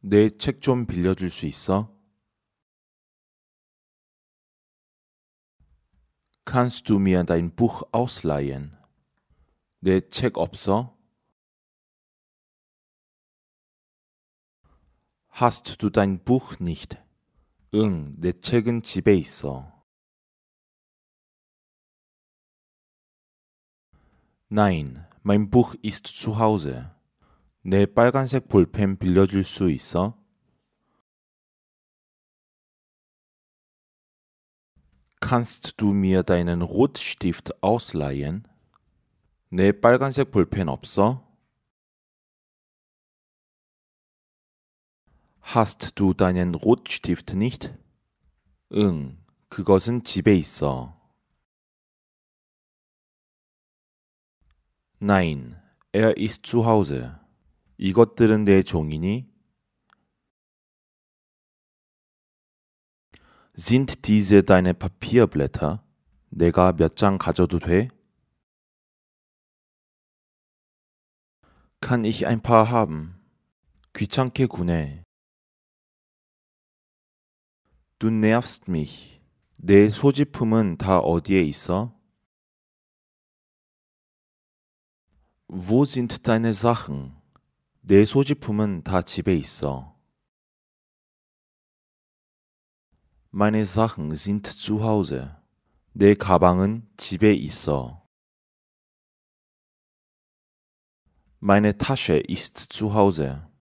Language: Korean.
내책좀 빌려줄 수 있어? Kannst du mir dein Buch ausleihen? 내책 없어? Hast du dein Buch nicht? 응, 내 책은 집에 있어. Nein, mein Buch ist zu Hause. 내 빨간색 볼펜 빌려줄 수 있어? Kannst du mir deinen Rotstift ausleihen? 내 빨간색 볼펜 없어? Hast du deinen Rotstift nicht? 응, 그것은 집에 있어. Nein, er ist zu Hause. 이것들은 내 종이니? Sind diese deine Papierblätter? 내가 몇 장 가져도 돼? Kann ich ein paar haben? 귀찮게 구네. Du nervst mich. 내 소지품은 다 어디에 있어? Wo sind deine Sachen? 내 소지품은 다 집에 있어. Meine Sachen sind zu Hause. 내 가방은 집에 있어. Meine Tasche ist zu Hause.